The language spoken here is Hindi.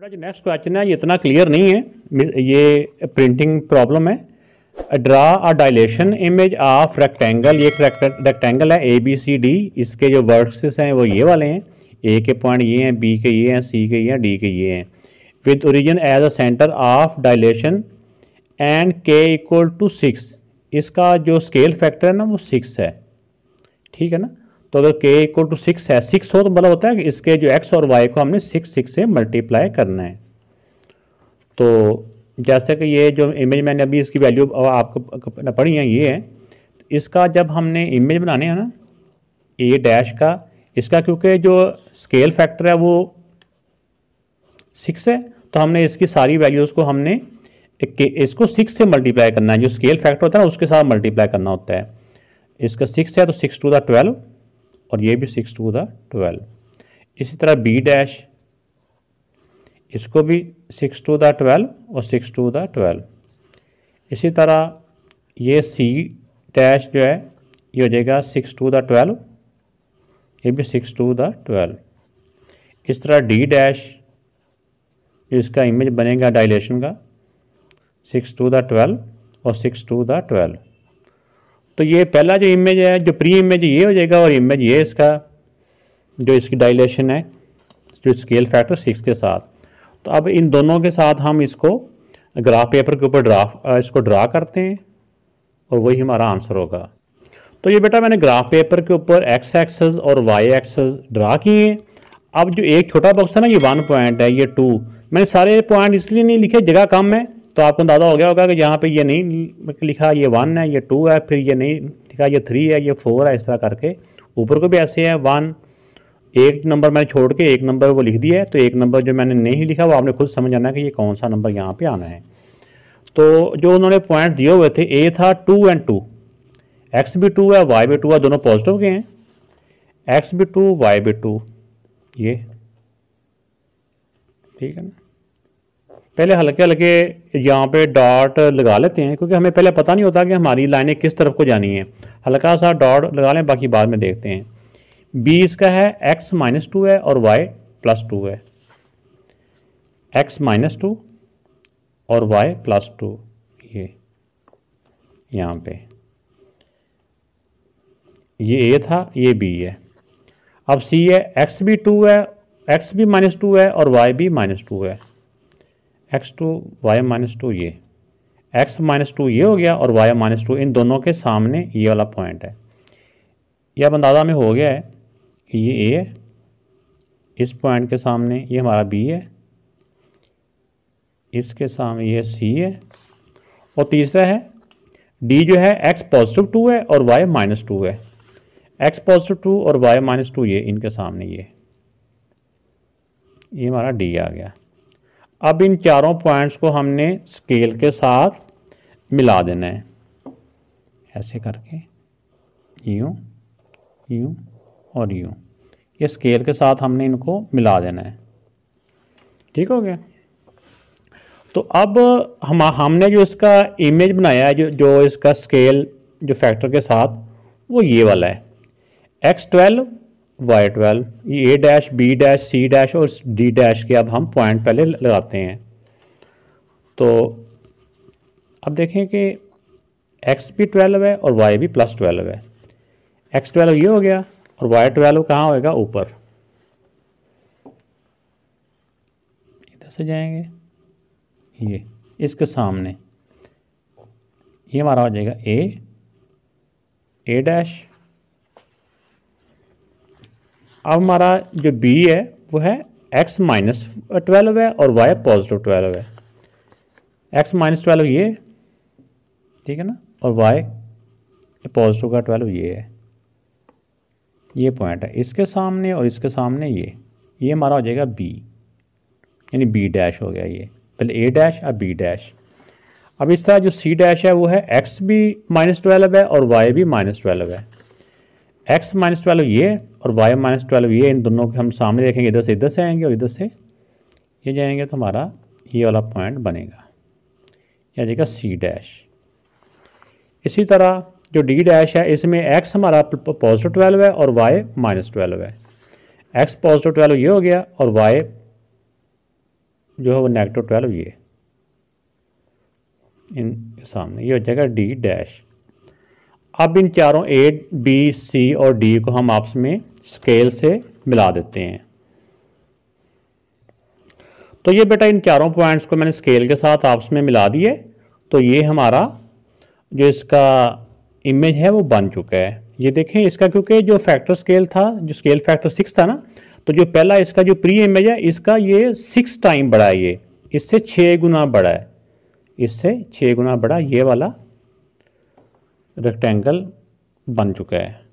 बेटा जो नेक्स्ट क्वेश्चन है ये इतना क्लियर नहीं है ये प्रिंटिंग प्रॉब्लम है draw a dilation image of rectangle ये रेक्टेंगल है ए बी सी डी इसके जो वर्कसेस हैं वो ये वाले हैं ए के पॉइंट ये हैं बी के ये हैं सी के ये हैं डी के ये हैं with origin as a centre of dilation and K equal to six इसका जो स्केल फैक्टर है ना वो सिक्स है ठीक है ना तो अगर के इक्वल टू सिक्स है सिक्स हो तो मतलब होता है कि इसके जो एक्स और वाई को हमने सिक्स सिक्स से मल्टीप्लाई करना है तो जैसे कि ये जो इमेज मैंने अभी इसकी वैल्यू आपको पढ़ी है ये है इसका जब हमने इमेज बनाने हैं ना ए डैश का इसका क्योंकि जो स्केल फैक्टर है वो सिक्स है तो हमने इसकी सारी वैल्यूज़ को हमने इसको सिक्स से मल्टीप्लाई करना है जो स्केल फैक्टर होता है ना उसके साथ मल्टीप्लाई करना होता है इसका सिक्स है तो सिक्स टू द ट्वेल्व और ये भी सिक्स टू द ट्वेल्व इसी तरह बी डैश इसको भी सिक्स टू द ट्वेल्व और सिक्स टू द ट्वेल्व इसी तरह ये सी डैश जो है ये हो जाएगा सिक्स टू द ट्वेल्व ये भी सिक्स टू द ट्वेल्व इस तरह डी डैश इसका इमेज बनेगा डायलेशन का सिक्स टू द ट्वेल्व और सिक्स टू द ट्वेल्व तो ये पहला जो इमेज है जो प्री इमेज ये हो जाएगा और इमेज ये इसका जो इसकी डायलेशन है जो स्केल फैक्टर सिक्स के साथ तो अब इन दोनों के साथ हम इसको ग्राफ पेपर के ऊपर ड्राफ इसको ड्रा करते हैं और वही हमारा आंसर होगा तो ये बेटा मैंने ग्राफ पेपर के ऊपर एक्स एक्सेस और वाई एक्सेस ड्रा किए हैं अब जो एक छोटा बॉक्स था ना ये वन पॉइंट है ये टू मैंने सारे पॉइंट इसलिए नहीं लिखे जगह कम है तो आपको अंदाज़ा हो गया होगा कि यहाँ पे ये नहीं लिखा ये वन है ये टू है फिर ये नहीं लिखा ये थ्री है ये फोर है इस तरह करके ऊपर को भी ऐसे है वन एक नंबर मैंने छोड़ के एक नंबर वो लिख दिया है तो एक नंबर जो मैंने नहीं लिखा वो आपने खुद समझ आना है कि ये कौन सा नंबर यहाँ पर आना है तो जो उन्होंने पॉइंट दिए हुए थे ए था टू एंड टू एक्स भी टू है वाई भी टू है दोनों पॉजिटिव के हैं एक्स भी टू वाई भी टू ये ठीक है ना पहले हल्के हल्के यहाँ पे डॉट लगा लेते हैं क्योंकि हमें पहले पता नहीं होता कि हमारी लाइनें किस तरफ को जानी है हल्का सा डॉट लगा लें बाकी बाद में देखते हैं बी इसका है एक्स माइनस टू है और वाई प्लस टू है एक्स माइनस टू और वाई प्लस टू ये यहाँ पे ये ए था ये बी है अब सी है एक्स भी टू है एक्स भी माइनस टू है और वाई भी माइनस टू है X two Y minus two ये एक्स माइनस टू ये हो गया और वाई माइनस टू इन दोनों के सामने ये वाला पॉइंट है यह अब अंदाज़ा में हो गया है कि ये ए है इस पॉइंट के सामने ये हमारा बी है इसके सामने ये सी है और तीसरा है डी जो है एक्स पॉजिटिव टू है और वाई माइनस टू है एक्स पॉजिटिव टू और वाई माइनस टू ये इनके सामने ये ये हमारा डी आ गया अब इन चारों पॉइंट्स को हमने स्केल के साथ मिला देना है ऐसे करके यूँ यूँ और यूँ ये स्केल के साथ हमने इनको मिला देना है ठीक हो गया तो अब हम हमने जो इसका इमेज बनाया है जो जो इसका स्केल जो फैक्टर के साथ वो ये वाला है X twelve Y twelve A dash B dash C dash और डी डैश के अब हम पॉइंट पहले लगाते हैं तो अब देखें कि एक्स भी ट्वेल्व है और वाई भी प्लस ट्वेल्व है एक्स ट्वेल्व ये हो गया और वाई ट्वेल्व कहाँ होएगा ऊपर इधर से जाएंगे ये इसके सामने ये हमारा हो जाएगा ए ए डैश अब हमारा जो बी है वो है एक्स माइनस ट्वेल्व है और वाई पॉजिटिव ट्वेल्व है एक्स माइनस ट्वेल्व ये ठीक है ना और वाई पॉजिटिव का ट्वेल्व ये है ये पॉइंट है इसके सामने और इसके सामने ये ये हमारा हो जाएगा बी यानी बी डैश हो गया ये पहले ए डैश अब बी डैश अब इस तरह जो सी डैश है वो है एक्स भी माइनस ट्वेल्व है और वाई भी माइनस ट्वेल्व है एक्स माइनस ट्वेल्व ये और वाई माइनस ट्वेल्व ये इन दोनों के हम सामने देखेंगे इधर से इधर से आएंगे और इधर से ये जाएंगे तो हमारा ये वाला पॉइंट बनेगा यह जाएगा सी डैश इसी तरह जो डी डैश है इसमें एक्स हमारा पॉजिटिव ट्वेल्व है और वाई माइनस ट्वेल्व है एक्स पॉजिटिव ट्वेल्व ये हो गया और वाई जो है वो नेगेटिव ट्वेल्व ये इन सामने ये हो जाएगा डी डैश अब इन चारों ए बी सी और डी को हम आपस में स्केल से मिला देते हैं तो ये बेटा इन चारों पॉइंट्स को मैंने स्केल के साथ आपस में मिला दिए तो ये हमारा जो इसका इमेज है वो बन चुका है ये देखें इसका क्योंकि जो फैक्टर स्केल था जो स्केल फैक्टर सिक्स था ना तो जो पहला इसका जो प्री इमेज है इसका ये सिक्स टाइम बड़ा है ये इससे छः गुना बड़ा है इससे छः गुना बड़ा ये वाला रेक्टेंगल बन चुका है